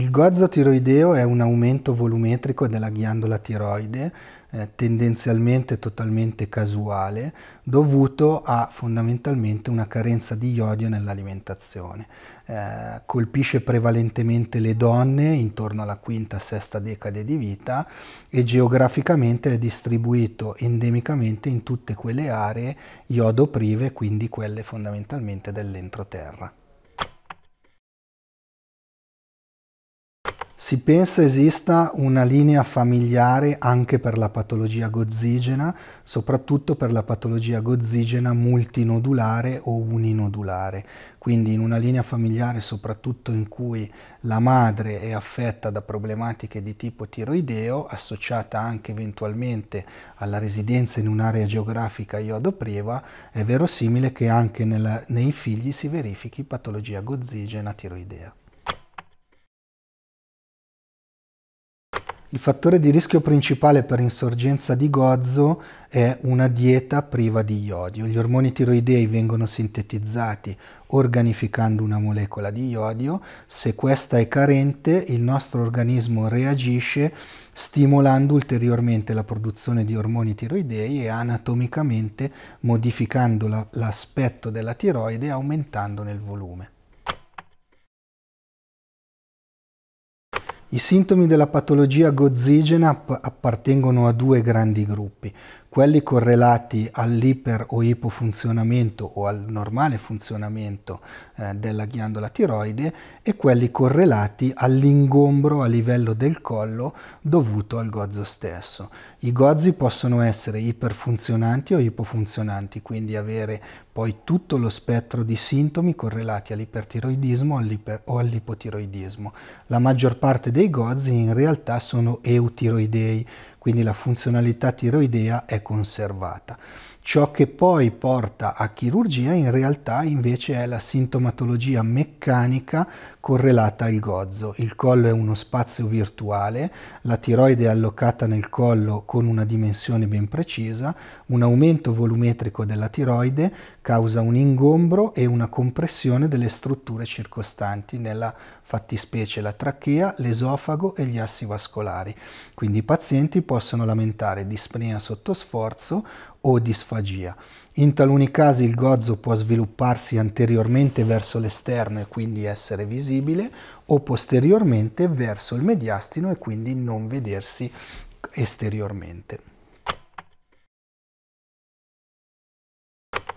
Il gozzo tiroideo è un aumento volumetrico della ghiandola tiroide, eh, tendenzialmente totalmente casuale, dovuto a fondamentalmente una carenza di iodio nell'alimentazione. Eh, colpisce prevalentemente le donne intorno alla quinta, sesta decade di vita e geograficamente è distribuito endemicamente in tutte quelle aree iodo prive, quindi quelle fondamentalmente dell'entroterra. Si pensa esista una linea familiare anche per la patologia gozzigena, soprattutto per la patologia gozzigena multinodulare o uninodulare. Quindi in una linea familiare soprattutto in cui la madre è affetta da problematiche di tipo tiroideo, associata anche eventualmente alla residenza in un'area geografica iodopriva, è verosimile che anche nella, nei figli si verifichi patologia gozzigena tiroidea. Il fattore di rischio principale per insorgenza di gozzo è una dieta priva di iodio. Gli ormoni tiroidei vengono sintetizzati organificando una molecola di iodio. Se questa è carente, il nostro organismo reagisce stimolando ulteriormente la produzione di ormoni tiroidei e anatomicamente modificando l'aspetto della tiroide e aumentandone il volume. I sintomi della patologia gozzigena appartengono a due grandi gruppi quelli correlati all'iper o ipofunzionamento o al normale funzionamento eh, della ghiandola tiroide e quelli correlati all'ingombro a livello del collo dovuto al gozzo stesso. I gozzi possono essere iperfunzionanti o ipofunzionanti, quindi avere poi tutto lo spettro di sintomi correlati all'ipertiroidismo o all'ipotiroidismo. La maggior parte dei gozzi in realtà sono eutiroidei, quindi la funzionalità tiroidea è conservata. Ciò che poi porta a chirurgia in realtà invece è la sintomatologia meccanica correlata al gozzo. Il collo è uno spazio virtuale, la tiroide è allocata nel collo con una dimensione ben precisa, un aumento volumetrico della tiroide causa un ingombro e una compressione delle strutture circostanti, nella fattispecie la trachea, l'esofago e gli assi vascolari. Quindi i pazienti possono lamentare dispnea sotto sforzo, o disfagia. In taluni casi il gozzo può svilupparsi anteriormente verso l'esterno e quindi essere visibile o posteriormente verso il mediastino e quindi non vedersi esteriormente.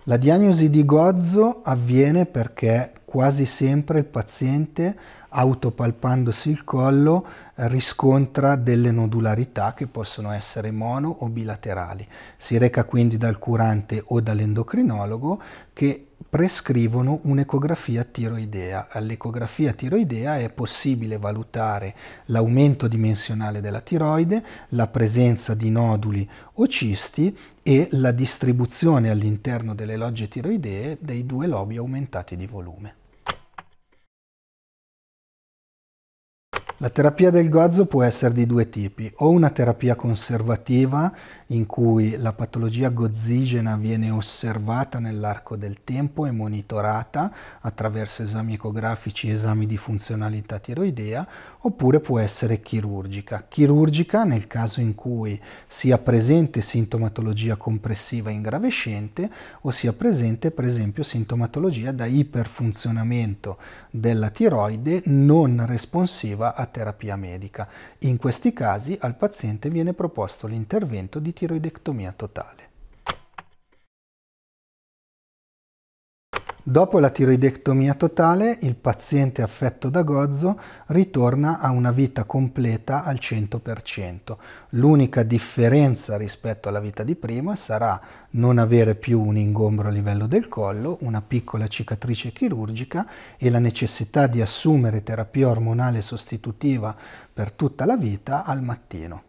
La diagnosi di gozzo avviene perché quasi sempre il paziente autopalpandosi il collo riscontra delle nodularità che possono essere mono o bilaterali. Si reca quindi dal curante o dall'endocrinologo che prescrivono un'ecografia tiroidea. All'ecografia tiroidea è possibile valutare l'aumento dimensionale della tiroide, la presenza di noduli o cisti e la distribuzione all'interno delle logge tiroidee dei due lobi aumentati di volume. La terapia del gozzo può essere di due tipi, o una terapia conservativa in cui la patologia gozzigena viene osservata nell'arco del tempo e monitorata attraverso esami ecografici esami di funzionalità tiroidea, oppure può essere chirurgica. Chirurgica nel caso in cui sia presente sintomatologia compressiva ingravescente o sia presente per esempio sintomatologia da iperfunzionamento della tiroide non responsiva a a terapia medica. In questi casi al paziente viene proposto l'intervento di tiroidectomia totale. Dopo la tiroidectomia totale, il paziente affetto da gozzo ritorna a una vita completa al 100%. L'unica differenza rispetto alla vita di prima sarà non avere più un ingombro a livello del collo, una piccola cicatrice chirurgica e la necessità di assumere terapia ormonale sostitutiva per tutta la vita al mattino.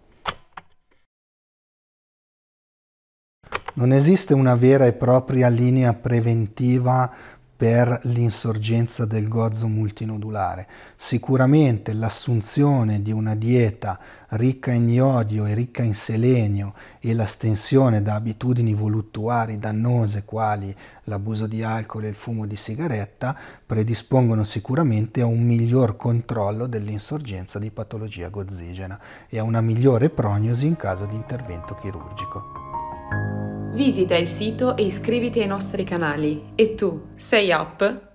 Non esiste una vera e propria linea preventiva per l'insorgenza del gozzo multinodulare. Sicuramente l'assunzione di una dieta ricca in iodio e ricca in selenio e l'astensione da abitudini voluttuari dannose quali l'abuso di alcol e il fumo di sigaretta predispongono sicuramente a un miglior controllo dell'insorgenza di patologia gozzigena e a una migliore prognosi in caso di intervento chirurgico. Visita il sito e iscriviti ai nostri canali. E tu, sei up?